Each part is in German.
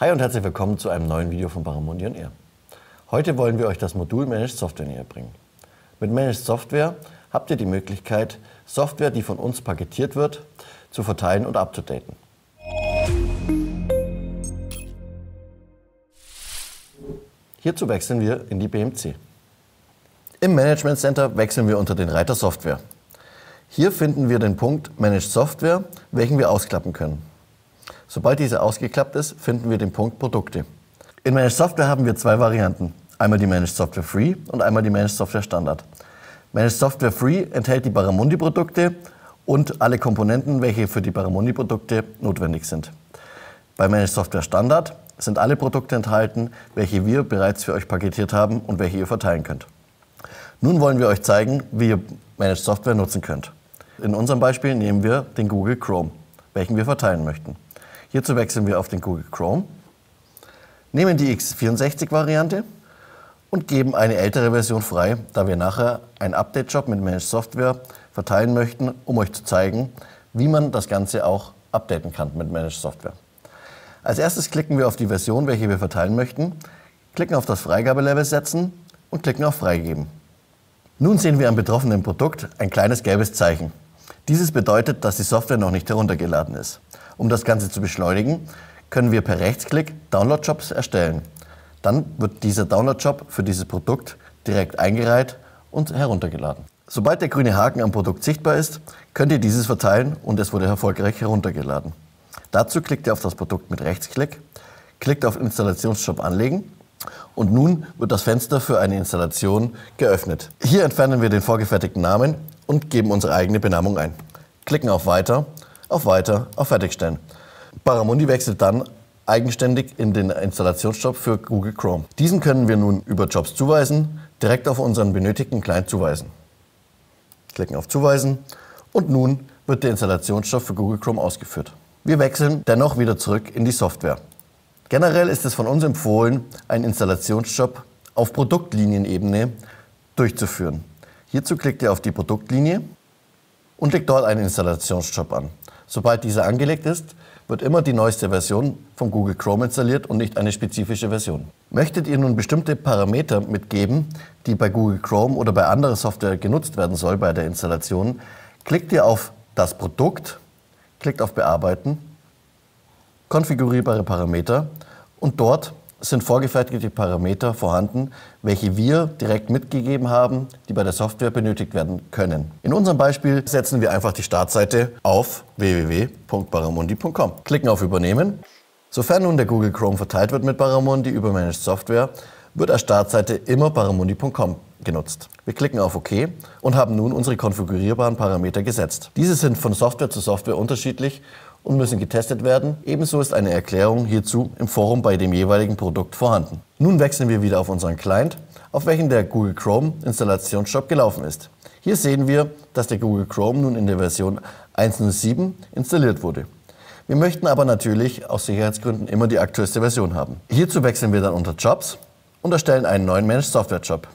Hi und herzlich willkommen zu einem neuen Video von Paramount on Air. Heute wollen wir euch das Modul Managed Software näher bringen. Mit Managed Software habt ihr die Möglichkeit, Software, die von uns paketiert wird, zu verteilen und abzudaten. Hierzu wechseln wir in die BMC. Im Management Center wechseln wir unter den Reiter Software. Hier finden wir den Punkt Managed Software, welchen wir ausklappen können. Sobald diese ausgeklappt ist, finden wir den Punkt Produkte. In Managed Software haben wir zwei Varianten. Einmal die Managed Software Free und einmal die Managed Software Standard. Managed Software Free enthält die Baramundi-Produkte und alle Komponenten, welche für die Baramundi-Produkte notwendig sind. Bei Managed Software Standard sind alle Produkte enthalten, welche wir bereits für euch paketiert haben und welche ihr verteilen könnt. Nun wollen wir euch zeigen, wie ihr Managed Software nutzen könnt. In unserem Beispiel nehmen wir den Google Chrome, welchen wir verteilen möchten. Hierzu wechseln wir auf den Google Chrome, nehmen die x64-Variante und geben eine ältere Version frei, da wir nachher einen Update-Job mit Managed Software verteilen möchten, um euch zu zeigen, wie man das Ganze auch updaten kann mit Managed Software. Als erstes klicken wir auf die Version, welche wir verteilen möchten, klicken auf das Freigabelevel setzen und klicken auf Freigeben. Nun sehen wir am betroffenen Produkt ein kleines gelbes Zeichen. Dieses bedeutet, dass die Software noch nicht heruntergeladen ist. Um das Ganze zu beschleunigen, können wir per Rechtsklick Download-Jobs erstellen. Dann wird dieser Download-Job für dieses Produkt direkt eingereiht und heruntergeladen. Sobald der grüne Haken am Produkt sichtbar ist, könnt ihr dieses verteilen und es wurde erfolgreich heruntergeladen. Dazu klickt ihr auf das Produkt mit Rechtsklick, klickt auf Installationsjob anlegen und nun wird das Fenster für eine Installation geöffnet. Hier entfernen wir den vorgefertigten Namen und geben unsere eigene Benamung ein. Klicken auf Weiter, auf Weiter, auf Fertigstellen. Paramundi wechselt dann eigenständig in den Installationsjob für Google Chrome. Diesen können wir nun über Jobs zuweisen, direkt auf unseren benötigten Client zuweisen. Klicken auf Zuweisen und nun wird der Installationsjob für Google Chrome ausgeführt. Wir wechseln dennoch wieder zurück in die Software. Generell ist es von uns empfohlen, einen Installationsjob auf Produktlinienebene durchzuführen. Hierzu klickt ihr auf die Produktlinie und legt dort einen Installationsjob an. Sobald dieser angelegt ist, wird immer die neueste Version von Google Chrome installiert und nicht eine spezifische Version. Möchtet ihr nun bestimmte Parameter mitgeben, die bei Google Chrome oder bei anderer Software genutzt werden soll bei der Installation, klickt ihr auf das Produkt, klickt auf Bearbeiten, konfigurierbare Parameter und dort sind vorgefertigte Parameter vorhanden, welche wir direkt mitgegeben haben, die bei der Software benötigt werden können. In unserem Beispiel setzen wir einfach die Startseite auf www.baramundi.com. Klicken auf Übernehmen. Sofern nun der Google Chrome verteilt wird mit Baramundi über Managed Software, wird als Startseite immer baramundi.com genutzt. Wir klicken auf OK und haben nun unsere konfigurierbaren Parameter gesetzt. Diese sind von Software zu Software unterschiedlich und müssen getestet werden. Ebenso ist eine Erklärung hierzu im Forum bei dem jeweiligen Produkt vorhanden. Nun wechseln wir wieder auf unseren Client, auf welchen der Google Chrome Installationsshop gelaufen ist. Hier sehen wir, dass der Google Chrome nun in der Version 1.07 installiert wurde. Wir möchten aber natürlich aus Sicherheitsgründen immer die aktuellste Version haben. Hierzu wechseln wir dann unter Jobs und erstellen einen neuen Managed Software Job.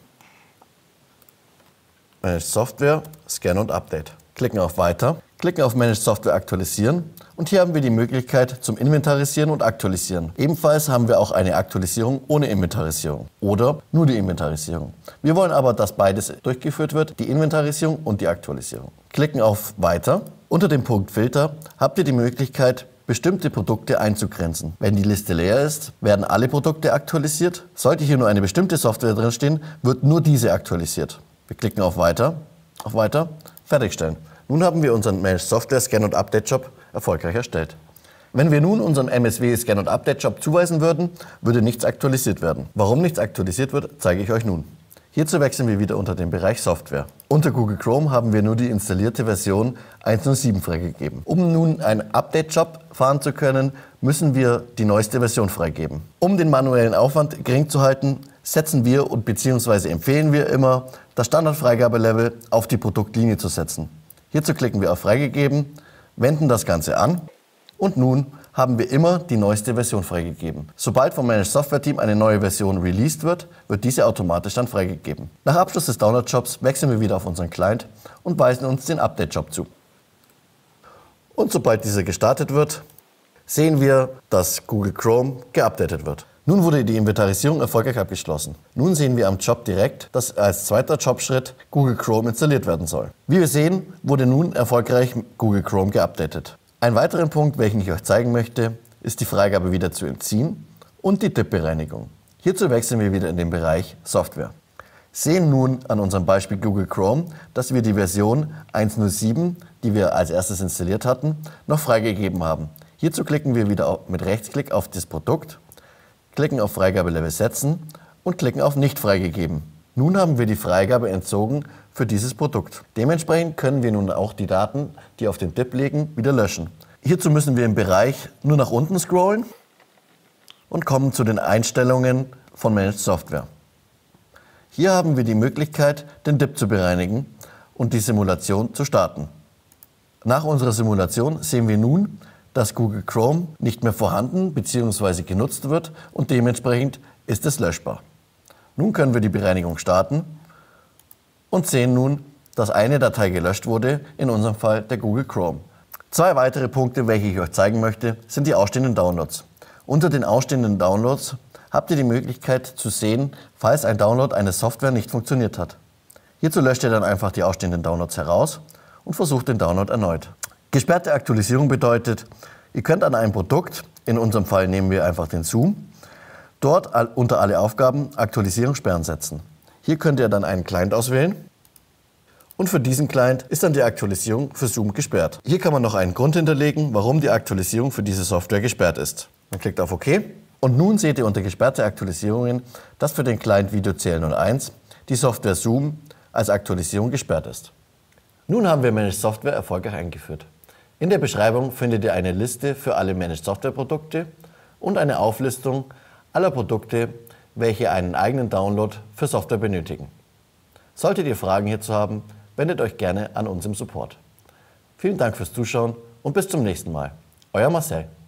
Managed Software, Scan und Update. Klicken auf Weiter klicken auf Manage Software aktualisieren und hier haben wir die Möglichkeit zum Inventarisieren und Aktualisieren. Ebenfalls haben wir auch eine Aktualisierung ohne Inventarisierung oder nur die Inventarisierung. Wir wollen aber, dass beides durchgeführt wird, die Inventarisierung und die Aktualisierung. Klicken auf Weiter. Unter dem Punkt Filter habt ihr die Möglichkeit, bestimmte Produkte einzugrenzen. Wenn die Liste leer ist, werden alle Produkte aktualisiert. Sollte hier nur eine bestimmte Software drinstehen, wird nur diese aktualisiert. Wir klicken auf Weiter, auf Weiter, Fertigstellen. Nun haben wir unseren Managed Software Scan und Update Job erfolgreich erstellt. Wenn wir nun unseren MSW Scan und Update Job zuweisen würden, würde nichts aktualisiert werden. Warum nichts aktualisiert wird, zeige ich euch nun. Hierzu wechseln wir wieder unter den Bereich Software. Unter Google Chrome haben wir nur die installierte Version 1.07 freigegeben. Um nun einen Update-Job fahren zu können, müssen wir die neueste Version freigeben. Um den manuellen Aufwand gering zu halten, setzen wir und bzw. empfehlen wir immer, das Standardfreigabelevel auf die Produktlinie zu setzen. Hierzu klicken wir auf Freigegeben, wenden das Ganze an und nun haben wir immer die neueste Version freigegeben. Sobald vom Managed Software Team eine neue Version released wird, wird diese automatisch dann freigegeben. Nach Abschluss des Download-Jobs wechseln wir wieder auf unseren Client und weisen uns den Update-Job zu. Und sobald dieser gestartet wird, sehen wir, dass Google Chrome geupdatet wird. Nun wurde die Inventarisierung erfolgreich abgeschlossen. Nun sehen wir am Job direkt, dass als zweiter Jobschritt Google Chrome installiert werden soll. Wie wir sehen, wurde nun erfolgreich Google Chrome geupdatet. Ein weiterer Punkt, welchen ich euch zeigen möchte, ist die Freigabe wieder zu entziehen und die Tippbereinigung. Hierzu wechseln wir wieder in den Bereich Software. Sehen nun an unserem Beispiel Google Chrome, dass wir die Version 1.07, die wir als erstes installiert hatten, noch freigegeben haben. Hierzu klicken wir wieder mit Rechtsklick auf das Produkt klicken auf Freigabelevel setzen und klicken auf Nicht freigegeben. Nun haben wir die Freigabe entzogen für dieses Produkt. Dementsprechend können wir nun auch die Daten, die auf dem DIP liegen, wieder löschen. Hierzu müssen wir im Bereich nur nach unten scrollen und kommen zu den Einstellungen von Managed Software. Hier haben wir die Möglichkeit, den DIP zu bereinigen und die Simulation zu starten. Nach unserer Simulation sehen wir nun, dass Google Chrome nicht mehr vorhanden bzw. genutzt wird und dementsprechend ist es löschbar. Nun können wir die Bereinigung starten und sehen nun, dass eine Datei gelöscht wurde, in unserem Fall der Google Chrome. Zwei weitere Punkte, welche ich euch zeigen möchte, sind die ausstehenden Downloads. Unter den ausstehenden Downloads habt ihr die Möglichkeit zu sehen, falls ein Download einer Software nicht funktioniert hat. Hierzu löscht ihr dann einfach die ausstehenden Downloads heraus und versucht den Download erneut. Gesperrte Aktualisierung bedeutet, ihr könnt an einem Produkt, in unserem Fall nehmen wir einfach den Zoom, dort unter alle Aufgaben Aktualisierung sperren setzen. Hier könnt ihr dann einen Client auswählen und für diesen Client ist dann die Aktualisierung für Zoom gesperrt. Hier kann man noch einen Grund hinterlegen, warum die Aktualisierung für diese Software gesperrt ist. Man klickt auf OK und nun seht ihr unter gesperrte Aktualisierungen, dass für den Client Video CL01 die Software Zoom als Aktualisierung gesperrt ist. Nun haben wir Managed Software erfolgreich eingeführt. In der Beschreibung findet ihr eine Liste für alle Managed Software Produkte und eine Auflistung aller Produkte, welche einen eigenen Download für Software benötigen. Solltet ihr Fragen hierzu haben, wendet euch gerne an uns im Support. Vielen Dank fürs Zuschauen und bis zum nächsten Mal. Euer Marcel.